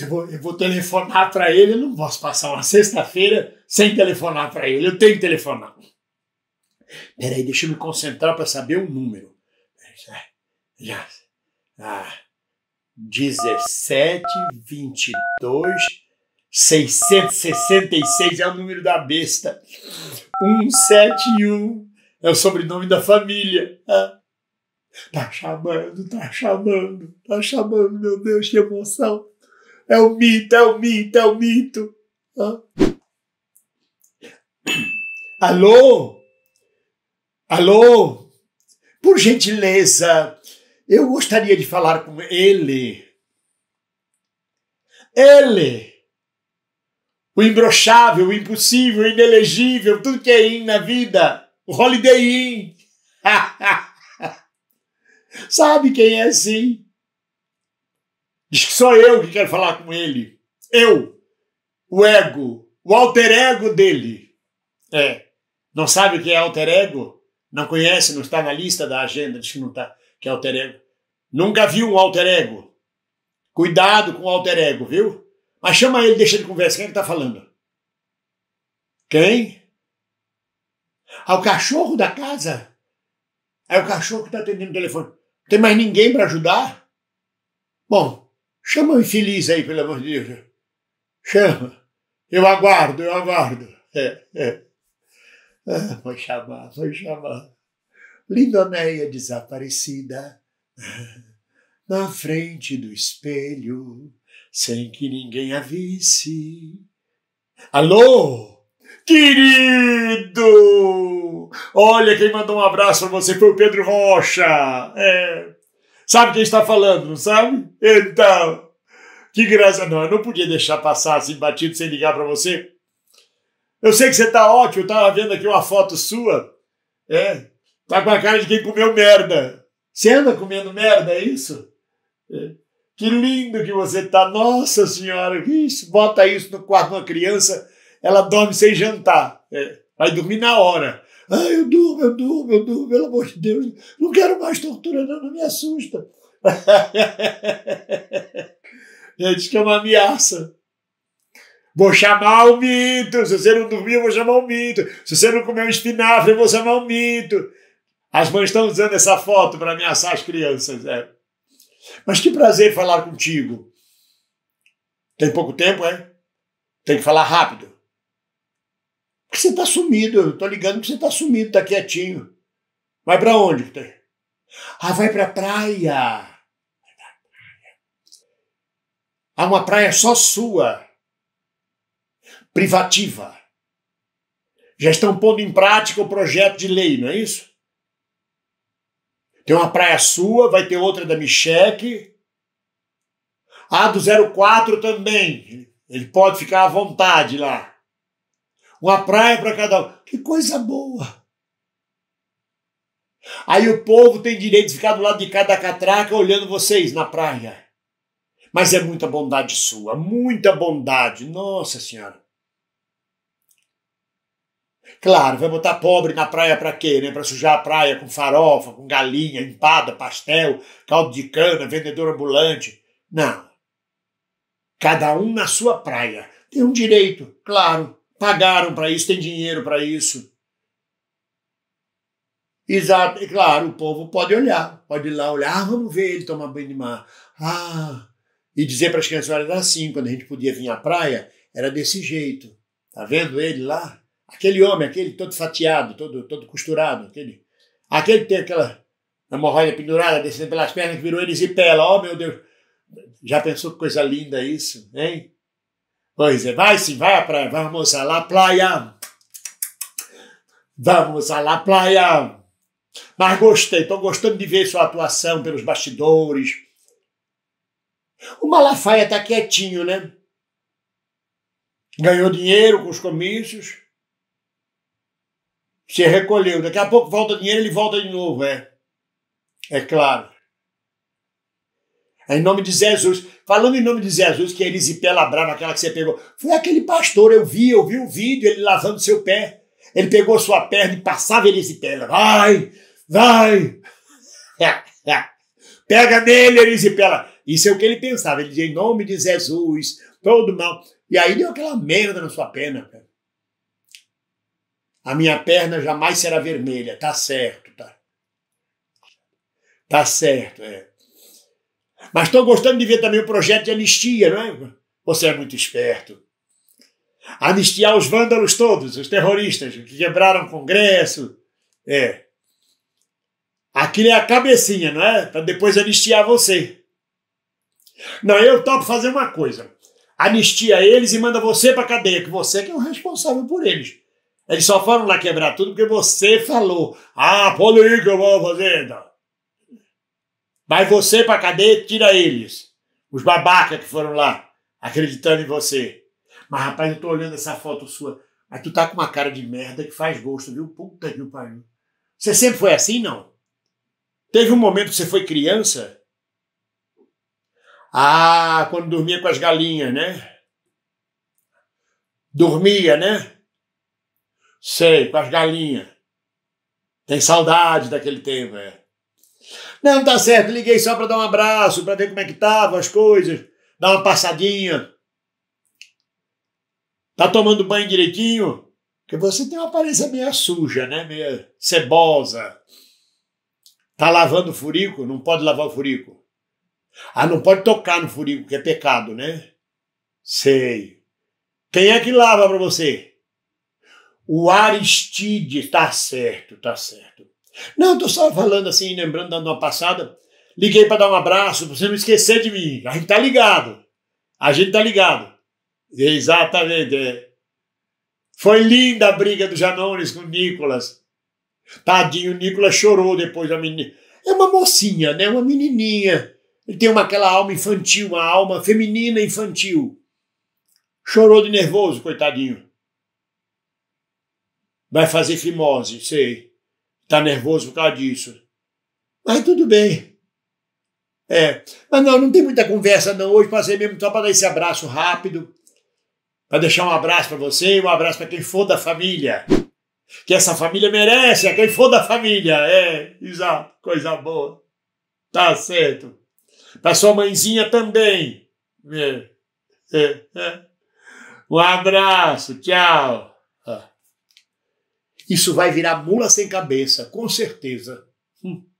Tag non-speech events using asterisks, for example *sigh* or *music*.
Eu vou, eu vou telefonar para ele, eu não posso passar uma sexta-feira sem telefonar para ele, eu tenho que telefonar. Peraí, deixa eu me concentrar para saber o número. Já, ah, 17, 22, 666 é o número da besta. 171 é o sobrenome da família. Ah, tá chamando, tá chamando, tá chamando, meu Deus, que emoção. É o mito, é o mito, é o mito. Alô? Alô? Por gentileza, eu gostaria de falar com ele. Ele, o imbrochável, o impossível, o inelegível, tudo que é in na vida, o Holiday Inn. *laughs* Sabe quem é assim? Diz que só eu que quero falar com ele. Eu, o ego, o alter ego dele. É. Não sabe o que é alter ego? Não conhece, não está na lista da agenda, diz que não está, que é alter ego. Nunca viu um alter ego. Cuidado com o alter ego, viu? Mas chama ele, deixa ele conversar. Quem é que está falando? Quem? Ao ah, cachorro da casa. É o cachorro que está atendendo o telefone. Não tem mais ninguém para ajudar? Bom, Chama o infeliz aí, pelo amor de Deus. Chama. Eu aguardo, eu aguardo. É, é. Ah, vou chamar, vou chamar. Lindoneia desaparecida, ah, na frente do espelho, sem que ninguém a visse. Alô? Querido! Olha quem mandou um abraço para você foi o Pedro Rocha. É, Sabe quem está falando, não sabe? Então, que graça. Não, eu não podia deixar passar assim batido sem ligar para você. Eu sei que você está ótimo, eu estava vendo aqui uma foto sua. É, tá com a cara de quem comeu merda. Você anda comendo merda, é isso? É. Que lindo que você tá. Nossa Senhora, isso, bota isso no quarto de uma criança, ela dorme sem jantar. É. Vai dormir na hora. Ah, eu durmo, eu durmo, eu durmo, pelo amor de Deus, não quero mais tortura, não, não me assusta. *laughs* Ele disse que é uma ameaça. Vou chamar o mito. Se você não dormir, eu vou chamar o mito. Se você não comer um espinafre, eu vou chamar o mito. As mães estão usando essa foto para ameaçar as crianças. É. Mas que prazer falar contigo. Tem pouco tempo, é? Tem que falar rápido que você tá sumido, eu tô ligando que você tá sumido, tá quietinho. Vai para onde? Ah, vai pra praia. Há uma praia só sua, privativa. Já estão pondo em prática o projeto de lei, não é isso? Tem uma praia sua, vai ter outra da Micheque. A do 04 também. Ele pode ficar à vontade lá uma praia para cada um. Que coisa boa! Aí o povo tem direito de ficar do lado de cada catraca olhando vocês na praia. Mas é muita bondade sua, muita bondade, nossa senhora. Claro, vai botar pobre na praia para quê? Né? Para sujar a praia com farofa, com galinha, empada, pastel, caldo de cana, vendedor ambulante. Não. Cada um na sua praia. Tem um direito, claro pagaram para isso, tem dinheiro para isso. Exato, e claro, o povo pode olhar, pode ir lá olhar, ah, vamos ver ele tomar banho de mar. Ah, e dizer para as crianças, olha, era assim, quando a gente podia vir à praia, era desse jeito. Tá vendo ele lá? Aquele homem, aquele todo fatiado, todo, todo costurado, aquele, aquele que tem aquela hemorroida pendurada, descendo pelas pernas, que virou eles oh meu Deus, já pensou que coisa linda isso, hein? Pois é, vai sim, vai à praia, vamos à la playa. Vamos à la playa. Mas gostei, estou gostando de ver sua atuação pelos bastidores. O Malafaia está quietinho, né? Ganhou dinheiro com os comícios. Se recolheu. Daqui a pouco volta dinheiro, ele volta de novo, é. É claro. Em nome de Jesus. Falando em nome de Jesus, que a Elisipela Brava, aquela que você pegou. Foi aquele pastor, eu vi, eu vi o vídeo, ele lavando seu pé. Ele pegou sua perna e passava Elisipé. vai, vai. *laughs* Pega nele, Elisipela. Isso é o que ele pensava. Ele dizia, em nome de Jesus, todo mal. E aí deu aquela merda na sua perna. Cara. A minha perna jamais será vermelha. Tá certo, tá? Tá certo, é. Mas estou gostando de ver também o projeto de anistia, não é? Você é muito esperto. Anistiar os vândalos todos, os terroristas que quebraram o Congresso. É. Aquilo é a cabecinha, não é? Para depois anistiar você. Não, eu topo fazer uma coisa. Anistia eles e manda você para cadeia, que você é que é o responsável por eles. Eles só foram lá quebrar tudo porque você falou. Ah, política eu vou fazer. Não. Vai você para cadeia e tira eles. Os babacas que foram lá, acreditando em você. Mas, rapaz, eu tô olhando essa foto sua. Mas tu tá com uma cara de merda que faz gosto, viu? Puta que pariu. Você sempre foi assim, não? Teve um momento que você foi criança? Ah, quando dormia com as galinhas, né? Dormia, né? Sei, com as galinhas. Tem saudade daquele tempo, é. Não, tá certo, liguei só para dar um abraço, para ver como é que estavam as coisas, dar uma passadinha. Tá tomando banho direitinho? Porque você tem uma aparência meio suja, né? Meio cebosa. Tá lavando o furico? Não pode lavar o furico. Ah, não pode tocar no furico, que é pecado, né? Sei. Quem é que lava para você? O Aristide. Tá certo, tá certo. Não, estou só falando assim, lembrando da uma passada. Liguei para dar um abraço, para você não esquecer de mim. A gente tá ligado. A gente tá ligado. Exatamente. É. Foi linda a briga do Janones com o Nicolas. Tadinho, o Nicolas chorou depois da menina. É uma mocinha, né? Uma menininha. Ele tem uma, aquela alma infantil, uma alma feminina infantil. Chorou de nervoso, coitadinho. Vai fazer fimose, sei tá nervoso por causa disso. Mas tudo bem. É. Mas não, não tem muita conversa não. Hoje passei mesmo só para dar esse abraço rápido. Para deixar um abraço para você e um abraço para quem for da família. Que essa família merece, é quem for da família. É, exato, coisa boa. Tá certo. Para sua mãezinha também. É, é, é. Um abraço, tchau. Isso vai virar mula sem cabeça, com certeza. Hum.